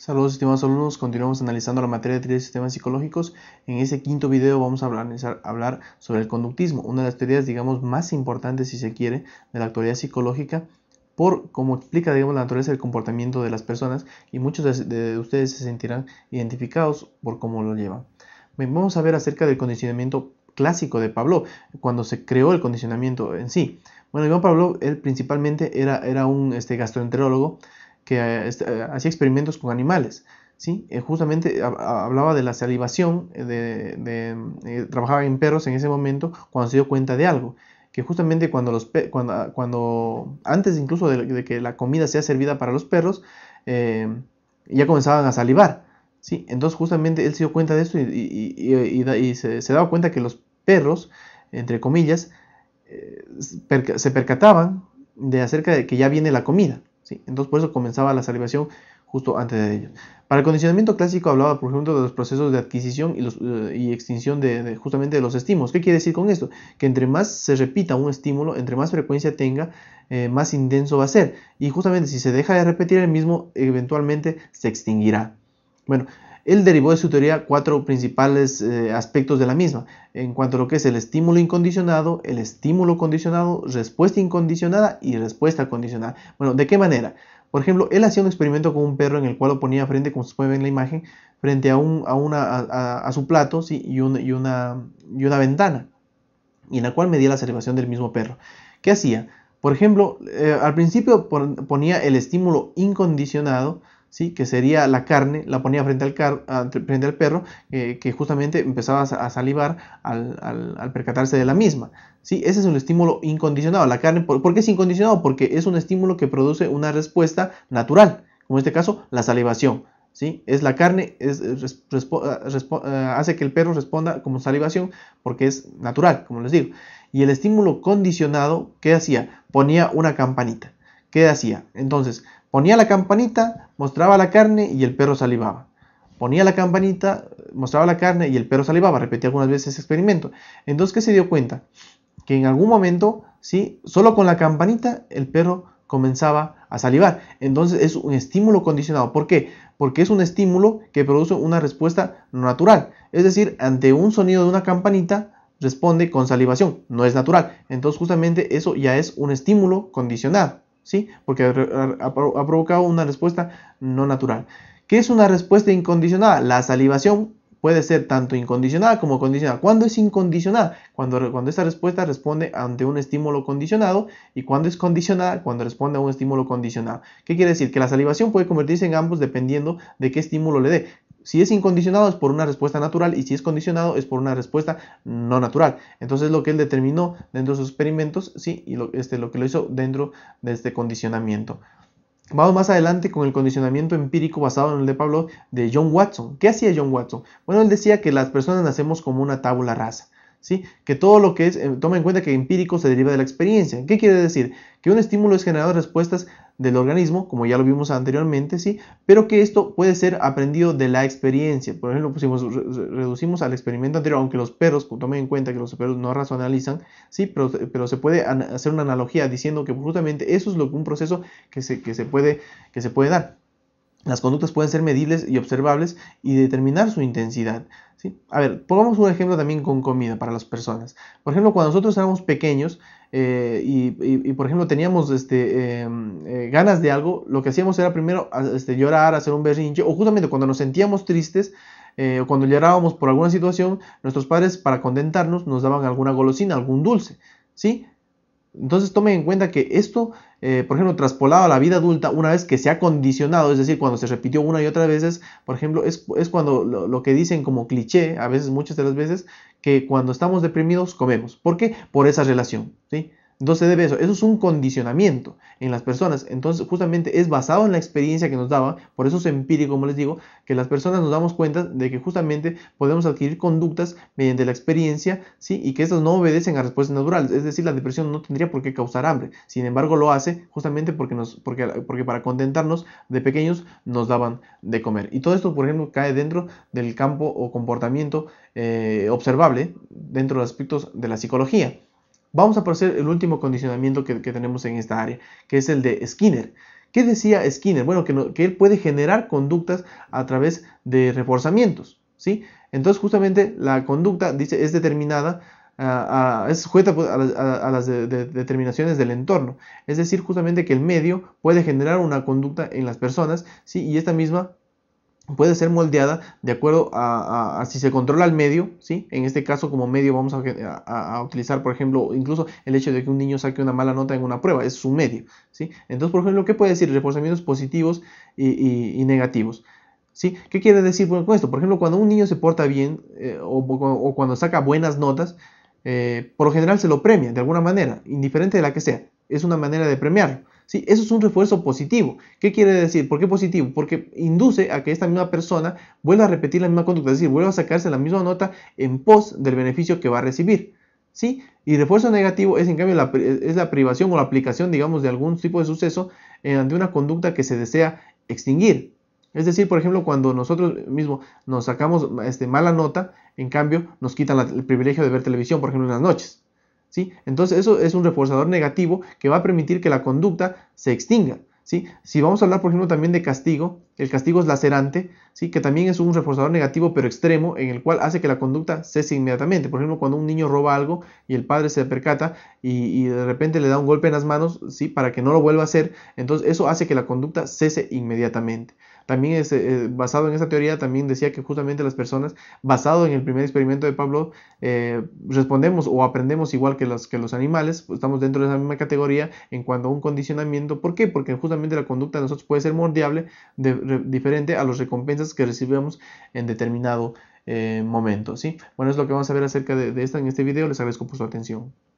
Saludos estimados alumnos, continuamos analizando la materia de teoría de sistemas psicológicos. En ese quinto video vamos a hablar, sobre el conductismo, una de las teorías digamos más importantes si se quiere de la actualidad psicológica por cómo explica digamos la naturaleza del comportamiento de las personas y muchos de, ustedes se sentirán identificados por cómo lo llevan. vamos a ver acerca del condicionamiento clásico de Pablo, cuando se creó el condicionamiento en sí. Bueno, Iván Pablo, él principalmente era, era un este, gastroenterólogo que eh, eh, hacía experimentos con animales. ¿sí? Eh, justamente hablaba de la salivación, de, trabajaba en perros en ese momento cuando se dio cuenta de algo que justamente cuando los cuando, ah, cuando antes incluso de, que la comida sea servida para los perros ya comenzaban a salivar sí entonces justamente él se dio cuenta de esto y, se, daba cuenta que los perros entre comillas se percataban de acerca de que ya viene la comida entonces por eso comenzaba la salivación justo antes de ellos. Para el condicionamiento clásico hablaba, por ejemplo, de los procesos de adquisición y, eh, extinción de, justamente de los estímulos. ¿Qué quiere decir con esto? Que entre más se repita un estímulo, entre más frecuencia tenga, eh, más intenso va a ser. Y justamente si se deja de repetir el mismo, eventualmente se extinguirá. Bueno, él derivó de su teoría cuatro principales eh, aspectos de la misma, en cuanto a lo que es el estímulo incondicionado, el estímulo condicionado, respuesta incondicionada y respuesta condicionada. Bueno, ¿de qué manera? Por ejemplo, él hacía un experimento con un perro en el cual lo ponía frente, como se puede ver en la imagen, frente a, un, a, una, a, su plato y, y, una, y una ventana, y en la cual medía la salivación del mismo perro. ¿Qué hacía? Por ejemplo, eh, al principio ponía el estímulo incondicionado, ¿sí? que sería la carne, la ponía frente al, ah, frente al perro, eh, que justamente empezaba a salivar al, percatarse de la misma. ¿sí? Ese es un estímulo incondicionado. La carne, ¿por, qué es incondicionado? Porque es un estímulo que produce una respuesta natural, como en este caso la salivación. ¿Sí? Es la carne, es, ah, ah, hace que el perro responda como salivación porque es natural, como les digo. Y el estímulo condicionado, ¿qué hacía? Ponía una campanita. ¿Qué hacía? Entonces, Ponía la campanita, mostraba la carne y el perro salivaba. Ponía la campanita, mostraba la carne y el perro salivaba. Repetí algunas veces ese experimento. Entonces, ¿qué se dio cuenta? Que en algún momento, ¿sí? solo con la campanita, el perro comenzaba a salivar. Entonces es un estímulo condicionado. ¿Por qué? Porque es un estímulo que produce una respuesta natural. Es decir, ante un sonido de una campanita, responde con salivación, no es natural. Entonces justamente eso ya es un estímulo condicionado. ¿sí? Porque ha, provocado una respuesta no natural. ¿Qué es una respuesta incondicionada? La salivación puede ser tanto incondicionada como condicionada. ¿Cuándo es incondicionada? Cuando, cuando esta respuesta responde ante un estímulo condicionado y cuando es condicionada, cuando responde a un estímulo condicionado. ¿Qué quiere decir? Que la salivación puede convertirse en ambos dependiendo de qué estímulo le dé si es incondicionado es por una respuesta natural y si es condicionado es por una respuesta no natural. Entonces lo que él determinó dentro de sus experimentos, sí, y lo, este, lo que lo hizo dentro de este condicionamiento. Vamos más adelante con el condicionamiento empírico basado en el de Pablo de John Watson. ¿Qué hacía John Watson? Bueno, él decía que las personas nacemos como una tabula rasa. Que todo lo que es, tome eh, toma en cuenta que empírico se deriva de la experiencia. ¿Qué quiere decir? Que un estímulo es generado de respuestas del organismo, como ya lo vimos anteriormente, ¿sí? Pero que esto puede ser aprendido de la experiencia. Por ejemplo, pusimos, reducimos al experimento anterior, aunque los perros, tomen en cuenta que los perros no razonalizan, ¿sí? Pero, se puede hacer una analogía diciendo que justamente eso es un proceso que se, puede, que se puede dar. Las conductas pueden ser medibles y observables y determinar su intensidad. A ver, pongamos un ejemplo también con comida para las personas. Por ejemplo, cuando nosotros éramos pequeños eh, y, por ejemplo teníamos este, em, eh, ganas de algo, lo que hacíamos era primero este, llorar, hacer un berrinche o justamente cuando nos sentíamos tristes eh, o cuando llorábamos por alguna situación, nuestros padres para contentarnos nos daban alguna golosina, algún dulce. ¿sí? Entonces tomen en cuenta que esto, eh, por ejemplo, traspolado a la vida adulta, una vez que se ha condicionado, es decir, cuando se repitió una y otra veces, por ejemplo, es, cuando lo, lo, que dicen como cliché, a veces, muchas de las veces, que cuando estamos deprimidos comemos. ¿Por qué? Por esa relación, ¿sí? Entonces debe eso, eso es un condicionamiento en las personas. Entonces justamente es basado en la experiencia que nos daba, por eso es empírico, como les digo, que las personas nos damos cuenta de que justamente podemos adquirir conductas mediante la experiencia, ¿sí? Y que estas no obedecen a respuestas naturales, es decir, la depresión no tendría por qué causar hambre. Sin embargo, lo hace justamente porque nos porque, porque para contentarnos de pequeños nos daban de comer. Y todo esto, por ejemplo, cae dentro del campo o comportamiento eh, observable dentro de los aspectos de la psicología. Vamos a aparecer el último condicionamiento que, tenemos en esta área, que es el de Skinner. ¿Qué decía Skinner? Bueno, que, que él puede generar conductas a través de reforzamientos, ¿sí? Entonces, justamente la conducta, dice, es determinada, ah, ah, es sujeta pues, a, las determinaciones del entorno. Es decir, justamente que el medio puede generar una conducta en las personas, ¿sí? Y esta misma puede ser moldeada de acuerdo a, si se controla el medio, ¿sí? En este caso como medio vamos a, utilizar, por ejemplo, incluso el hecho de que un niño saque una mala nota en una prueba, es su medio, ¿sí? Entonces, por ejemplo, ¿qué puede decir? Reforzamientos positivos y, negativos. ¿Sí? ¿Qué quiere decir con esto? Por ejemplo, cuando un niño se porta bien eh, o cuando saca buenas notas, eh, por lo general se lo premia de alguna manera, indiferente de la que sea. Es una manera de premiarlo. ¿sí? Eso es un refuerzo positivo. ¿Qué quiere decir? ¿Por qué positivo? Porque induce a que esta misma persona vuelva a repetir la misma conducta, es decir, vuelva a sacarse la misma nota en pos del beneficio que va a recibir. ¿sí? Y refuerzo negativo es en cambio la, es la privación o la aplicación, digamos, de algún tipo de suceso eh, ante una conducta que se desea extinguir. Es decir, por ejemplo, cuando nosotros mismos nos sacamos este, mala nota, en cambio nos quitan el privilegio de ver televisión, por ejemplo, en las noches. ¿sí? Entonces eso es un reforzador negativo que va a permitir que la conducta se extinga. ¿sí? Si vamos a hablar, por ejemplo, también de castigo, el castigo es lacerante, ¿sí? que también es un reforzador negativo pero extremo en el cual hace que la conducta cese inmediatamente. Por ejemplo, cuando un niño roba algo y el padre se percata y, y de repente le da un golpe en las manos ¿sí? para que no lo vuelva a hacer, entonces eso hace que la conducta cese inmediatamente también es, eh, basado en esa teoría, también decía que justamente las personas, basado en el primer experimento de Pablo, eh, respondemos o aprendemos igual que los, que los animales, pues, estamos dentro de esa misma categoría en cuanto a un condicionamiento. ¿Por qué? Porque justamente la conducta de nosotros puede ser moldeable, diferente a las recompensas que recibimos en determinado eh, momento. ¿sí? Bueno, es lo que vamos a ver acerca de, esto esta en este video. Les agradezco por su atención.